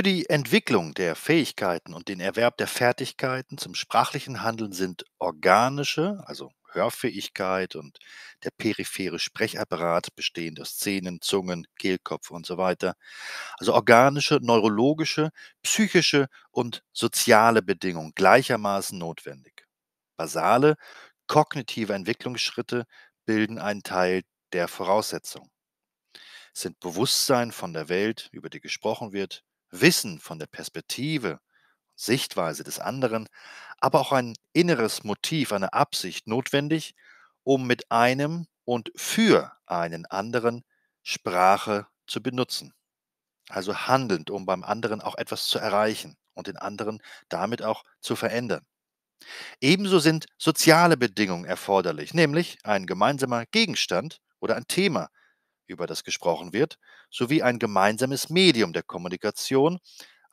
Für die Entwicklung der Fähigkeiten und den Erwerb der Fertigkeiten zum sprachlichen Handeln sind organische, also Hörfähigkeit und der periphere Sprechapparat bestehend aus Zähnen, Zungen, Kehlkopf und so weiter. Also organische, neurologische, psychische und soziale Bedingungen gleichermaßen notwendig. Basale kognitive Entwicklungsschritte bilden einen Teil der Voraussetzung. Es sind Bewusstsein von der Welt, über die gesprochen wird, Wissen von der Perspektive, und Sichtweise des anderen, aber auch ein inneres Motiv, eine Absicht notwendig, um mit einem und für einen anderen Sprache zu benutzen. Also handelnd, um beim anderen auch etwas zu erreichen und den anderen damit auch zu verändern. Ebenso sind soziale Bedingungen erforderlich, nämlich ein gemeinsamer Gegenstand oder ein Thema, über das gesprochen wird, sowie ein gemeinsames Medium der Kommunikation,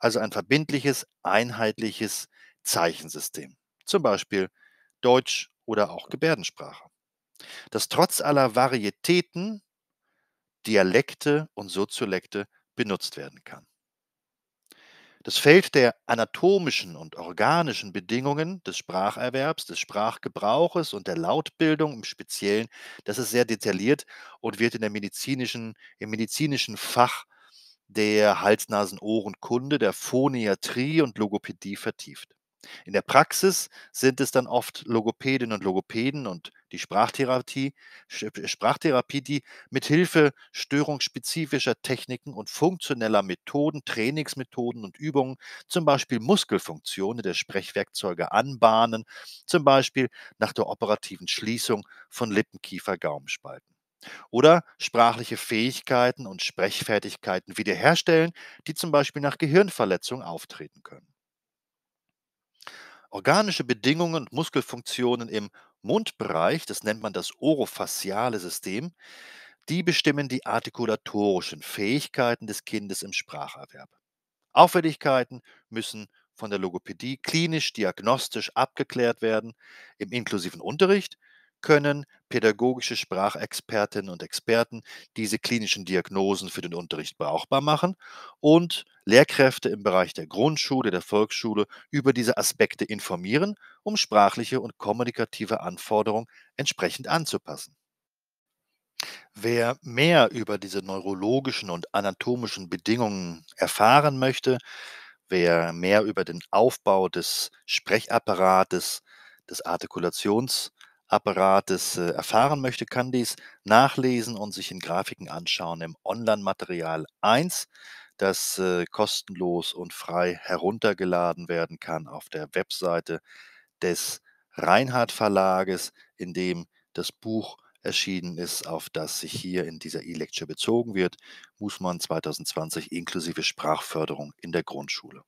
also ein verbindliches, einheitliches Zeichensystem, zum Beispiel Deutsch oder auch Gebärdensprache. Das trotz aller Varietäten, Dialekte und Soziolekte benutzt werden kann. Das Feld der anatomischen und organischen Bedingungen des Spracherwerbs, des Sprachgebrauches und der Lautbildung im Speziellen, das ist sehr detailliert und wird in der medizinischen, im medizinischen Fach der Hals-Nasen-Ohren-Kunde, der Phoniatrie und Logopädie vertieft. In der Praxis sind es dann oft Logopädinnen und Logopäden und die Sprachtherapie, äh, Sprachtherapie die mithilfe störungsspezifischer Techniken und funktioneller Methoden, Trainingsmethoden und Übungen zum Beispiel Muskelfunktionen der Sprechwerkzeuge anbahnen, zum Beispiel nach der operativen Schließung von Lippenkiefer-Gaumenspalten oder sprachliche Fähigkeiten und Sprechfertigkeiten wiederherstellen, die zum Beispiel nach Gehirnverletzung auftreten können organische Bedingungen und Muskelfunktionen im Mundbereich, das nennt man das orofaciale System, die bestimmen die artikulatorischen Fähigkeiten des Kindes im Spracherwerb. Auffälligkeiten müssen von der Logopädie klinisch diagnostisch abgeklärt werden, im inklusiven Unterricht können pädagogische Sprachexpertinnen und Experten diese klinischen Diagnosen für den Unterricht brauchbar machen und Lehrkräfte im Bereich der Grundschule, der Volksschule über diese Aspekte informieren, um sprachliche und kommunikative Anforderungen entsprechend anzupassen. Wer mehr über diese neurologischen und anatomischen Bedingungen erfahren möchte, wer mehr über den Aufbau des Sprechapparates, des Artikulations- Apparates äh, erfahren möchte, kann dies nachlesen und sich in Grafiken anschauen im Online-Material 1, das äh, kostenlos und frei heruntergeladen werden kann auf der Webseite des Reinhard Verlages, in dem das Buch erschienen ist, auf das sich hier in dieser E-Lecture bezogen wird, Mußmann 2020 inklusive Sprachförderung in der Grundschule.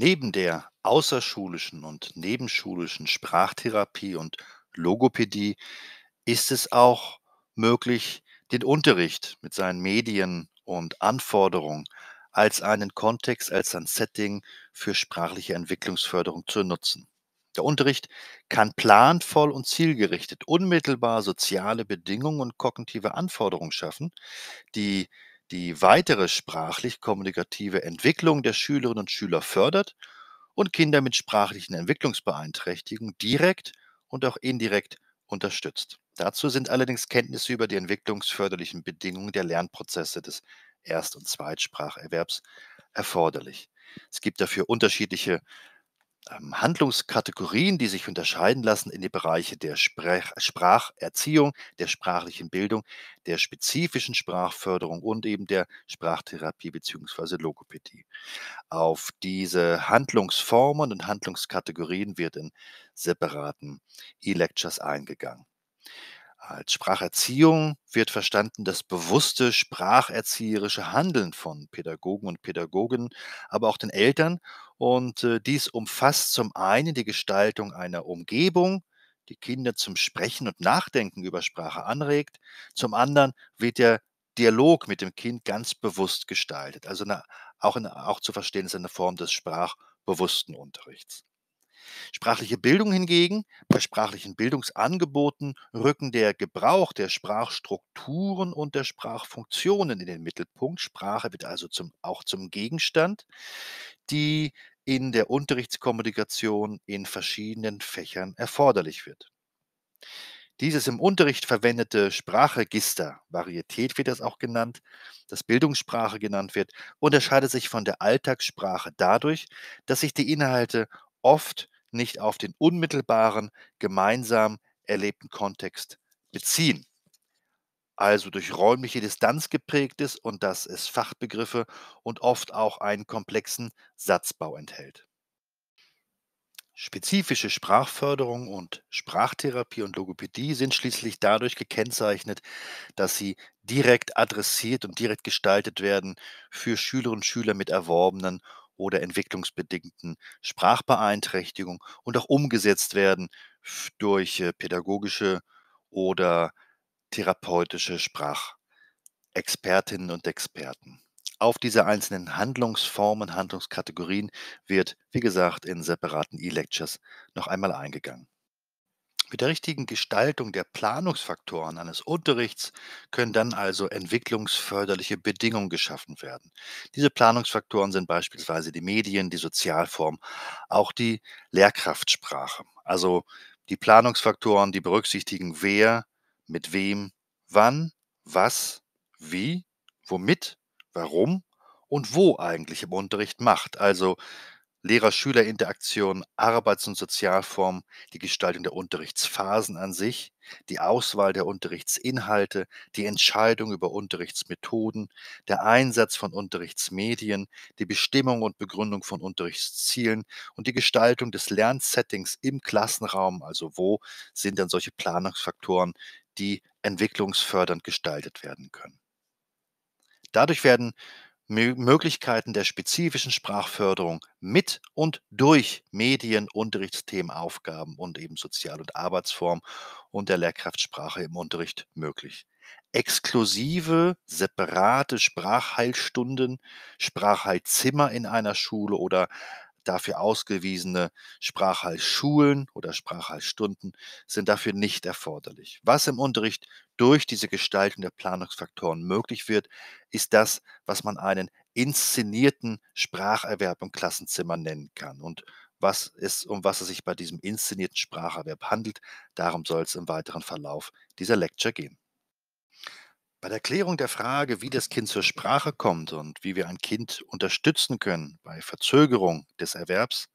Neben der außerschulischen und nebenschulischen Sprachtherapie und Logopädie ist es auch möglich, den Unterricht mit seinen Medien und Anforderungen als einen Kontext, als ein Setting für sprachliche Entwicklungsförderung zu nutzen. Der Unterricht kann planvoll und zielgerichtet unmittelbar soziale Bedingungen und kognitive Anforderungen schaffen, die die weitere sprachlich-kommunikative Entwicklung der Schülerinnen und Schüler fördert und Kinder mit sprachlichen Entwicklungsbeeinträchtigungen direkt und auch indirekt unterstützt. Dazu sind allerdings Kenntnisse über die entwicklungsförderlichen Bedingungen der Lernprozesse des Erst- und Zweitspracherwerbs erforderlich. Es gibt dafür unterschiedliche ähm, Handlungskategorien, die sich unterscheiden lassen in die Bereiche der Sprech Spracherziehung, der sprachlichen Bildung, der spezifischen Sprachförderung und eben der Sprachtherapie bzw. Logopädie. Auf diese Handlungsformen und Handlungskategorien wird in separaten E-Lectures eingegangen. Als Spracherziehung wird verstanden das bewusste spracherzieherische Handeln von Pädagogen und Pädagoginnen, aber auch den Eltern. Und äh, dies umfasst zum einen die Gestaltung einer Umgebung, die Kinder zum Sprechen und Nachdenken über Sprache anregt. Zum anderen wird der Dialog mit dem Kind ganz bewusst gestaltet. Also eine, auch, eine, auch zu verstehen ist eine Form des sprachbewussten Unterrichts. Sprachliche Bildung hingegen, bei sprachlichen Bildungsangeboten rücken der Gebrauch der Sprachstrukturen und der Sprachfunktionen in den Mittelpunkt. Sprache wird also zum, auch zum Gegenstand, die in der Unterrichtskommunikation in verschiedenen Fächern erforderlich wird. Dieses im Unterricht verwendete Sprachregister, Varietät wird das auch genannt, das Bildungssprache genannt wird, unterscheidet sich von der Alltagssprache dadurch, dass sich die Inhalte oft nicht auf den unmittelbaren gemeinsam erlebten Kontext beziehen. Also durch räumliche Distanz geprägt ist und dass es Fachbegriffe und oft auch einen komplexen Satzbau enthält. Spezifische Sprachförderung und Sprachtherapie und Logopädie sind schließlich dadurch gekennzeichnet, dass sie direkt adressiert und direkt gestaltet werden für Schülerinnen und Schüler mit erworbenen oder entwicklungsbedingten Sprachbeeinträchtigung und auch umgesetzt werden durch äh, pädagogische oder therapeutische Sprachexpertinnen und Experten. Auf diese einzelnen Handlungsformen, Handlungskategorien wird, wie gesagt, in separaten E-Lectures noch einmal eingegangen. Mit der richtigen Gestaltung der Planungsfaktoren eines Unterrichts können dann also entwicklungsförderliche Bedingungen geschaffen werden. Diese Planungsfaktoren sind beispielsweise die Medien, die Sozialform, auch die Lehrkraftsprache. Also die Planungsfaktoren, die berücksichtigen, wer, mit wem, wann, was, wie, womit, warum und wo eigentlich im Unterricht macht. Also Lehrer-Schüler-Interaktion, Arbeits- und Sozialformen, die Gestaltung der Unterrichtsphasen an sich, die Auswahl der Unterrichtsinhalte, die Entscheidung über Unterrichtsmethoden, der Einsatz von Unterrichtsmedien, die Bestimmung und Begründung von Unterrichtszielen und die Gestaltung des Lernsettings im Klassenraum, also wo sind dann solche Planungsfaktoren, die entwicklungsfördernd gestaltet werden können. Dadurch werden Möglichkeiten der spezifischen Sprachförderung mit und durch Medien, Unterrichtsthemen, Aufgaben und eben Sozial- und Arbeitsform und der Lehrkraftsprache im Unterricht möglich. Exklusive, separate Sprachheilstunden, Sprachheilzimmer in einer Schule oder dafür ausgewiesene Sprachheilschulen oder Sprachheilstunden sind dafür nicht erforderlich. Was im Unterricht durch diese Gestaltung der Planungsfaktoren möglich wird, ist das, was man einen inszenierten Spracherwerb im Klassenzimmer nennen kann. Und was es, um was es sich bei diesem inszenierten Spracherwerb handelt, darum soll es im weiteren Verlauf dieser Lecture gehen. Bei der Klärung der Frage, wie das Kind zur Sprache kommt und wie wir ein Kind unterstützen können bei Verzögerung des Erwerbs,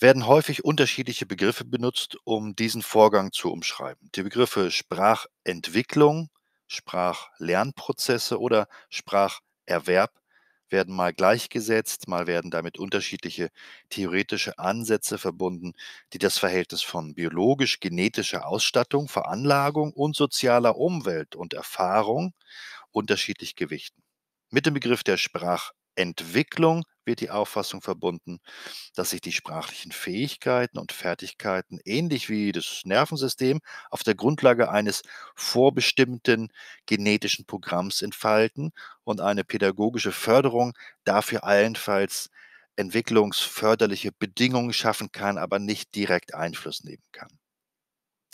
werden häufig unterschiedliche Begriffe benutzt, um diesen Vorgang zu umschreiben. Die Begriffe Sprachentwicklung, Sprachlernprozesse oder Spracherwerb werden mal gleichgesetzt, mal werden damit unterschiedliche theoretische Ansätze verbunden, die das Verhältnis von biologisch-genetischer Ausstattung, Veranlagung und sozialer Umwelt und Erfahrung unterschiedlich gewichten. Mit dem Begriff der Sprach Entwicklung wird die Auffassung verbunden, dass sich die sprachlichen Fähigkeiten und Fertigkeiten ähnlich wie das Nervensystem auf der Grundlage eines vorbestimmten genetischen Programms entfalten und eine pädagogische Förderung dafür allenfalls entwicklungsförderliche Bedingungen schaffen kann, aber nicht direkt Einfluss nehmen kann.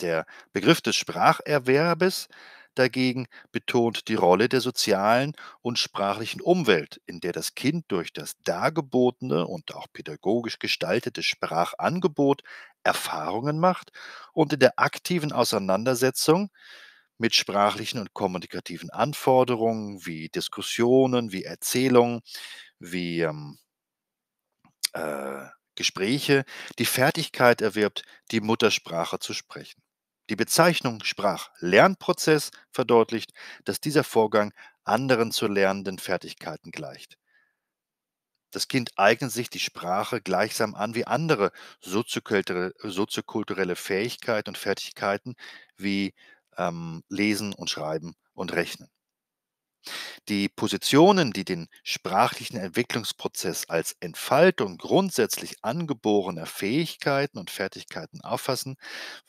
Der Begriff des Spracherwerbes dagegen betont die Rolle der sozialen und sprachlichen Umwelt, in der das Kind durch das dargebotene und auch pädagogisch gestaltete Sprachangebot Erfahrungen macht und in der aktiven Auseinandersetzung mit sprachlichen und kommunikativen Anforderungen wie Diskussionen, wie Erzählungen, wie ähm, äh, Gespräche die Fertigkeit erwirbt, die Muttersprache zu sprechen. Die Bezeichnung Sprach-Lernprozess verdeutlicht, dass dieser Vorgang anderen zu lernenden Fertigkeiten gleicht. Das Kind eignet sich die Sprache gleichsam an wie andere soziokulturelle Fähigkeiten und Fertigkeiten wie ähm, Lesen und Schreiben und Rechnen. Die Positionen, die den sprachlichen Entwicklungsprozess als Entfaltung grundsätzlich angeborener Fähigkeiten und Fertigkeiten auffassen,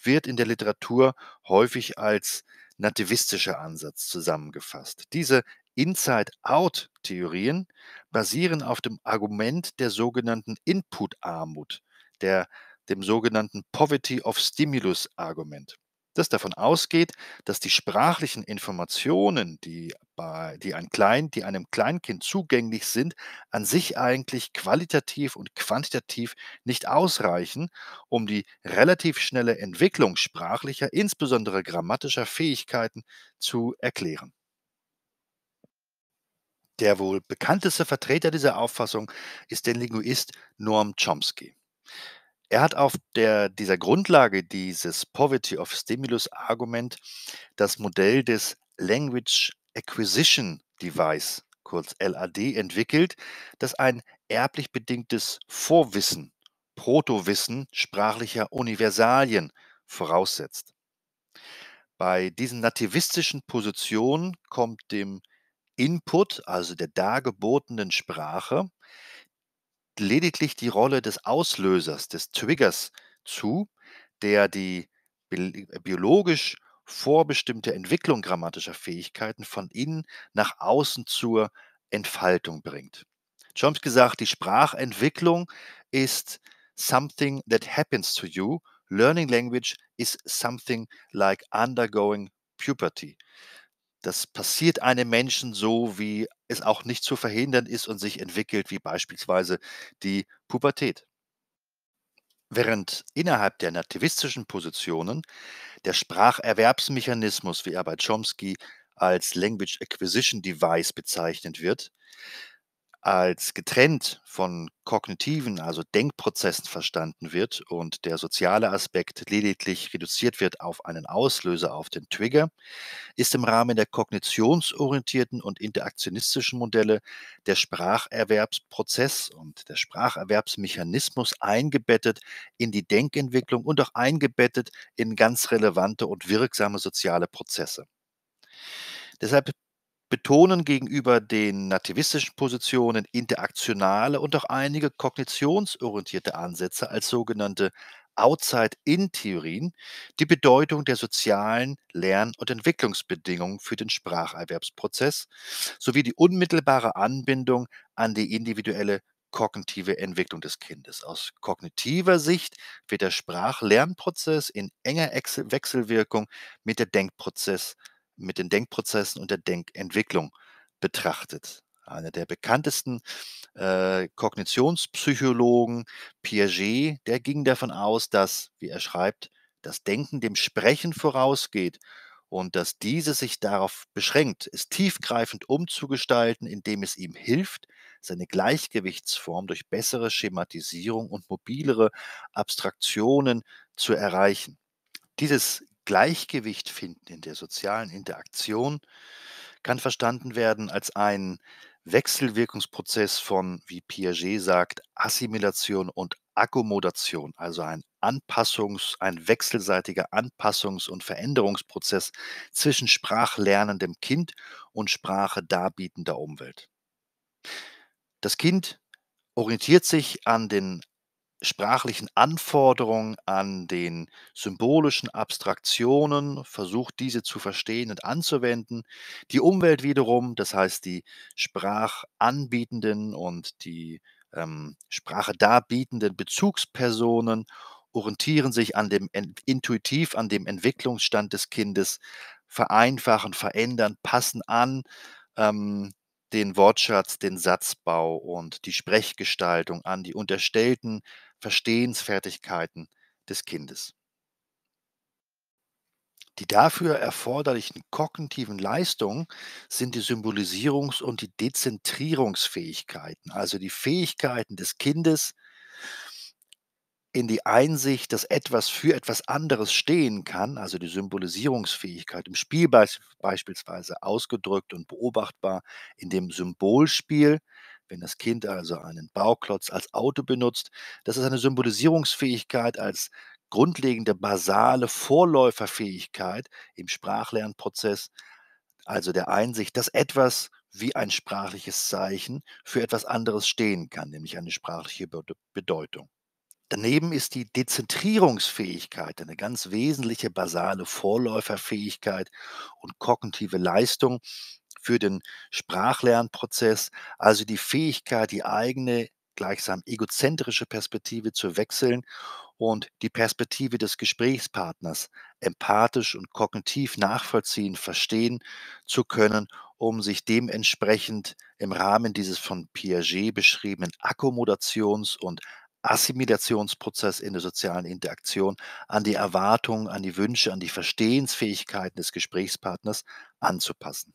wird in der Literatur häufig als nativistischer Ansatz zusammengefasst. Diese Inside-Out-Theorien basieren auf dem Argument der sogenannten Input-Armut, dem sogenannten Poverty of Stimulus-Argument das davon ausgeht, dass die sprachlichen Informationen, die, bei, die, ein Klein, die einem Kleinkind zugänglich sind, an sich eigentlich qualitativ und quantitativ nicht ausreichen, um die relativ schnelle Entwicklung sprachlicher, insbesondere grammatischer Fähigkeiten zu erklären. Der wohl bekannteste Vertreter dieser Auffassung ist der Linguist Noam Chomsky. Er hat auf der, dieser Grundlage dieses Poverty of Stimulus Argument das Modell des Language Acquisition Device, kurz LAD, entwickelt, das ein erblich bedingtes Vorwissen, Protowissen sprachlicher Universalien voraussetzt. Bei diesen nativistischen Positionen kommt dem Input, also der dargebotenen Sprache, lediglich die Rolle des Auslösers, des Triggers zu, der die äh, biologisch vorbestimmte Entwicklung grammatischer Fähigkeiten von innen nach außen zur Entfaltung bringt. Chomsky sagt, die Sprachentwicklung ist something that happens to you. Learning language is something like undergoing puberty. Das passiert einem Menschen so wie es auch nicht zu verhindern ist und sich entwickelt, wie beispielsweise die Pubertät. Während innerhalb der nativistischen Positionen der Spracherwerbsmechanismus, wie er bei Chomsky als Language Acquisition Device bezeichnet wird, als getrennt von kognitiven, also Denkprozessen verstanden wird und der soziale Aspekt lediglich reduziert wird auf einen Auslöser, auf den Trigger, ist im Rahmen der kognitionsorientierten und interaktionistischen Modelle der Spracherwerbsprozess und der Spracherwerbsmechanismus eingebettet in die Denkentwicklung und auch eingebettet in ganz relevante und wirksame soziale Prozesse. Deshalb betonen gegenüber den nativistischen Positionen interaktionale und auch einige kognitionsorientierte Ansätze als sogenannte Outside-In-Theorien die Bedeutung der sozialen Lern- und Entwicklungsbedingungen für den Spracherwerbsprozess sowie die unmittelbare Anbindung an die individuelle kognitive Entwicklung des Kindes. Aus kognitiver Sicht wird der Sprachlernprozess in enger Wechselwirkung mit der Denkprozess mit den Denkprozessen und der Denkentwicklung betrachtet. Einer der bekanntesten äh, Kognitionspsychologen, Piaget, der ging davon aus, dass, wie er schreibt, das Denken dem Sprechen vorausgeht und dass dieses sich darauf beschränkt, es tiefgreifend umzugestalten, indem es ihm hilft, seine Gleichgewichtsform durch bessere Schematisierung und mobilere Abstraktionen zu erreichen. Dieses Gleichgewicht finden in der sozialen Interaktion kann verstanden werden als ein Wechselwirkungsprozess von, wie Piaget sagt, Assimilation und Akkommodation, also ein Anpassungs-, ein wechselseitiger Anpassungs- und Veränderungsprozess zwischen sprachlernendem Kind und Sprache darbietender Umwelt. Das Kind orientiert sich an den sprachlichen Anforderungen an den symbolischen Abstraktionen, versucht diese zu verstehen und anzuwenden. Die Umwelt wiederum, das heißt die Sprachanbietenden und die ähm, Sprache darbietenden Bezugspersonen orientieren sich an dem, intuitiv an dem Entwicklungsstand des Kindes, vereinfachen, verändern, passen an, ähm, den Wortschatz, den Satzbau und die Sprechgestaltung an die unterstellten Verstehensfertigkeiten des Kindes. Die dafür erforderlichen kognitiven Leistungen sind die Symbolisierungs- und die Dezentrierungsfähigkeiten, also die Fähigkeiten des Kindes, in die Einsicht, dass etwas für etwas anderes stehen kann, also die Symbolisierungsfähigkeit im Spiel beispielsweise ausgedrückt und beobachtbar in dem Symbolspiel, wenn das Kind also einen Bauklotz als Auto benutzt, das ist eine Symbolisierungsfähigkeit als grundlegende basale Vorläuferfähigkeit im Sprachlernprozess, also der Einsicht, dass etwas wie ein sprachliches Zeichen für etwas anderes stehen kann, nämlich eine sprachliche Bedeutung. Daneben ist die Dezentrierungsfähigkeit eine ganz wesentliche basale Vorläuferfähigkeit und kognitive Leistung für den Sprachlernprozess, also die Fähigkeit, die eigene gleichsam egozentrische Perspektive zu wechseln und die Perspektive des Gesprächspartners empathisch und kognitiv nachvollziehen, verstehen zu können, um sich dementsprechend im Rahmen dieses von Piaget beschriebenen Akkommodations- und Assimilationsprozess in der sozialen Interaktion an die Erwartungen, an die Wünsche, an die Verstehensfähigkeiten des Gesprächspartners anzupassen.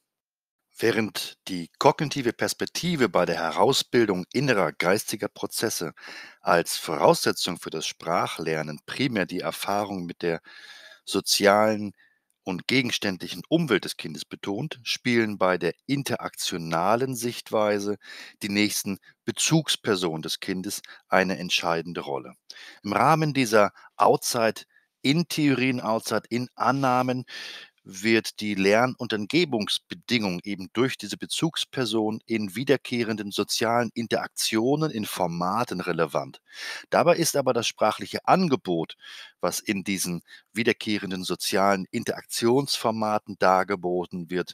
Während die kognitive Perspektive bei der Herausbildung innerer geistiger Prozesse als Voraussetzung für das Sprachlernen primär die Erfahrung mit der sozialen und gegenständlichen Umwelt des Kindes betont, spielen bei der interaktionalen Sichtweise die nächsten Bezugspersonen des Kindes eine entscheidende Rolle. Im Rahmen dieser Outside-In-Theorien, Outside-In-Annahmen wird die Lern- und Umgebungsbedingung eben durch diese Bezugsperson in wiederkehrenden sozialen Interaktionen, in Formaten relevant. Dabei ist aber das sprachliche Angebot, was in diesen wiederkehrenden sozialen Interaktionsformaten dargeboten wird,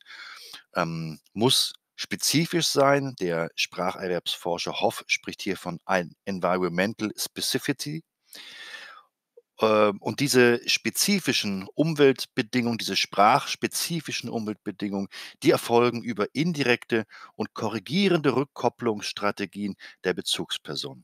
ähm, muss spezifisch sein. Der Spracherwerbsforscher Hoff spricht hier von Environmental Specificity. Ähm, und diese spezifischen Umweltbedingungen, diese sprachspezifischen Umweltbedingungen, die erfolgen über indirekte und korrigierende Rückkopplungsstrategien der Bezugsperson.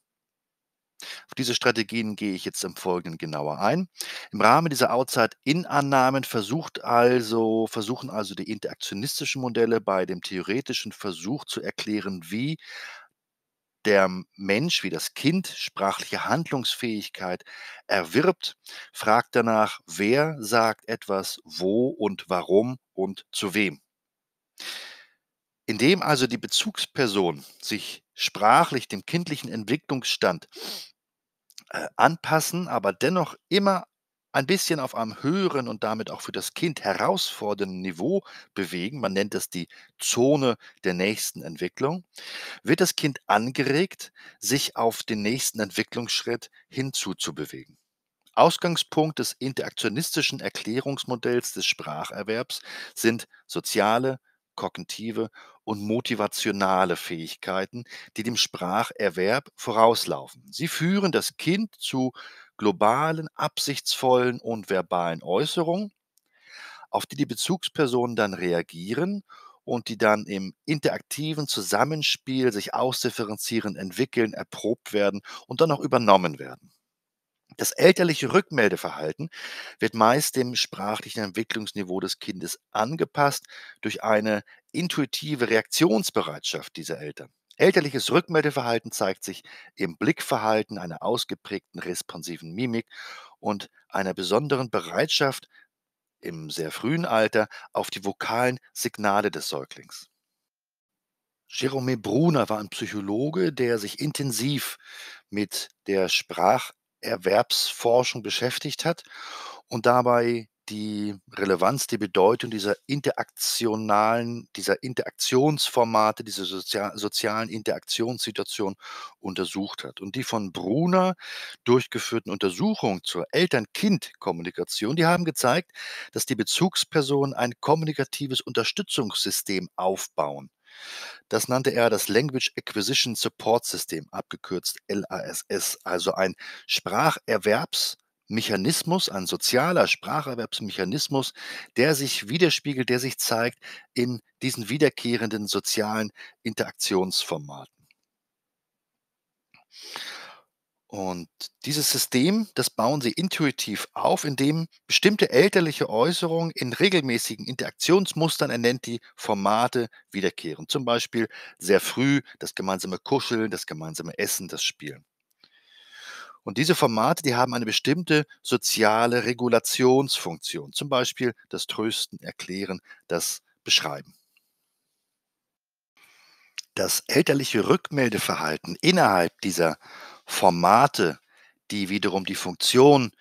Auf diese Strategien gehe ich jetzt im Folgenden genauer ein. Im Rahmen dieser Outside-In-Annahmen versucht also, versuchen also die interaktionistischen Modelle bei dem theoretischen Versuch zu erklären, wie der Mensch, wie das Kind, sprachliche Handlungsfähigkeit erwirbt, fragt danach, wer sagt etwas, wo und warum und zu wem. Indem also die Bezugsperson sich sprachlich dem kindlichen Entwicklungsstand äh, anpassen, aber dennoch immer ein bisschen auf einem höheren und damit auch für das Kind herausfordernden Niveau bewegen, man nennt das die Zone der nächsten Entwicklung, wird das Kind angeregt, sich auf den nächsten Entwicklungsschritt hinzuzubewegen. Ausgangspunkt des interaktionistischen Erklärungsmodells des Spracherwerbs sind soziale, kognitive und motivationale Fähigkeiten, die dem Spracherwerb vorauslaufen. Sie führen das Kind zu globalen, absichtsvollen und verbalen Äußerung, auf die die Bezugspersonen dann reagieren und die dann im interaktiven Zusammenspiel sich ausdifferenzieren, entwickeln, erprobt werden und dann auch übernommen werden. Das elterliche Rückmeldeverhalten wird meist dem sprachlichen Entwicklungsniveau des Kindes angepasst durch eine intuitive Reaktionsbereitschaft dieser Eltern. Elterliches Rückmeldeverhalten zeigt sich im Blickverhalten, einer ausgeprägten responsiven Mimik und einer besonderen Bereitschaft im sehr frühen Alter auf die vokalen Signale des Säuglings. Jerome Bruner war ein Psychologe, der sich intensiv mit der Spracherwerbsforschung beschäftigt hat und dabei die Relevanz, die Bedeutung dieser interaktionalen, dieser Interaktionsformate, dieser sozial, sozialen Interaktionssituation untersucht hat. Und die von Brunner durchgeführten Untersuchungen zur Eltern-Kind-Kommunikation, die haben gezeigt, dass die Bezugspersonen ein kommunikatives Unterstützungssystem aufbauen. Das nannte er das Language Acquisition Support System, abgekürzt LASS, also ein Spracherwerbs- Mechanismus, ein sozialer Spracherwerbsmechanismus, der sich widerspiegelt, der sich zeigt in diesen wiederkehrenden sozialen Interaktionsformaten. Und dieses System, das bauen sie intuitiv auf, indem bestimmte elterliche Äußerungen in regelmäßigen Interaktionsmustern, er nennt die Formate, wiederkehren. Zum Beispiel sehr früh das gemeinsame Kuscheln, das gemeinsame Essen, das Spielen. Und diese Formate, die haben eine bestimmte soziale Regulationsfunktion, zum Beispiel das Trösten, Erklären, das Beschreiben. Das elterliche Rückmeldeverhalten innerhalb dieser Formate, die wiederum die Funktion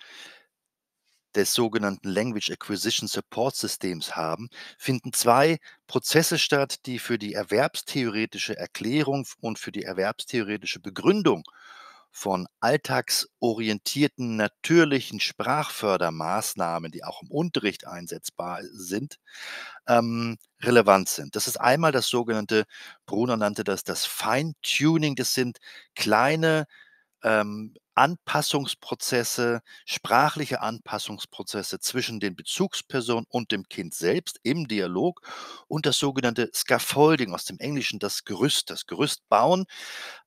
des sogenannten Language Acquisition Support Systems haben, finden zwei Prozesse statt, die für die erwerbstheoretische Erklärung und für die erwerbstheoretische Begründung von alltagsorientierten, natürlichen Sprachfördermaßnahmen, die auch im Unterricht einsetzbar sind, ähm, relevant sind. Das ist einmal das sogenannte, Bruno nannte das das Feintuning, das sind kleine ähm, Anpassungsprozesse, sprachliche Anpassungsprozesse zwischen den Bezugspersonen und dem Kind selbst im Dialog und das sogenannte Scaffolding aus dem Englischen, das Gerüst, das Gerüst bauen.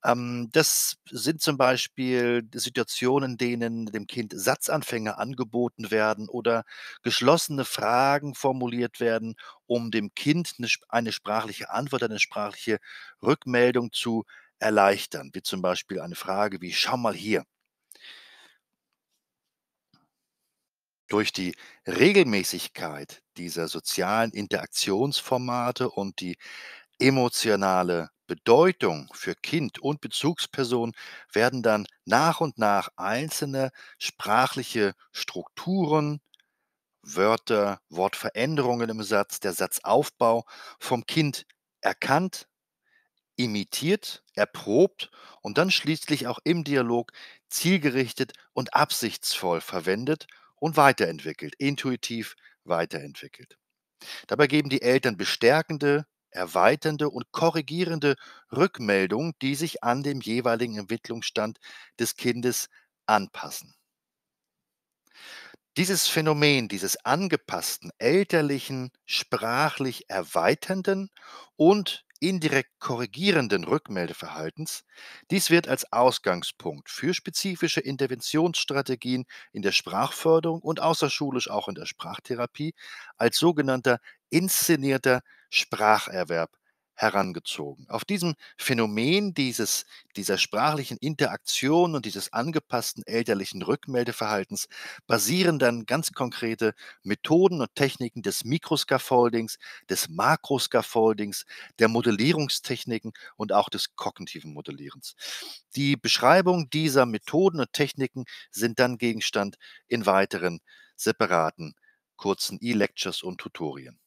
Ähm, das sind zum Beispiel Situationen, in denen dem Kind Satzanfänge angeboten werden oder geschlossene Fragen formuliert werden, um dem Kind eine, sprachliche Antwort, eine sprachliche Rückmeldung zu erleichtern, wie zum Beispiel eine Frage wie, schau mal hier. Durch die Regelmäßigkeit dieser sozialen Interaktionsformate und die emotionale Bedeutung für Kind und Bezugsperson werden dann nach und nach einzelne sprachliche Strukturen, Wörter, Wortveränderungen im Satz, der Satzaufbau vom Kind erkannt, imitiert, erprobt und dann schließlich auch im Dialog zielgerichtet und absichtsvoll verwendet und weiterentwickelt, intuitiv weiterentwickelt. Dabei geben die Eltern bestärkende, erweiternde und korrigierende Rückmeldungen, die sich an dem jeweiligen Entwicklungsstand des Kindes anpassen. Dieses Phänomen dieses angepassten, elterlichen, sprachlich erweiternden und indirekt korrigierenden Rückmeldeverhaltens. Dies wird als Ausgangspunkt für spezifische Interventionsstrategien in der Sprachförderung und außerschulisch auch in der Sprachtherapie als sogenannter inszenierter Spracherwerb herangezogen. Auf diesem Phänomen dieses, dieser sprachlichen Interaktion und dieses angepassten elterlichen Rückmeldeverhaltens basieren dann ganz konkrete Methoden und Techniken des Mikroscaffoldings, des Makroscaffoldings, der Modellierungstechniken und auch des kognitiven Modellierens. Die Beschreibung dieser Methoden und Techniken sind dann Gegenstand in weiteren separaten kurzen E-Lectures und Tutorien.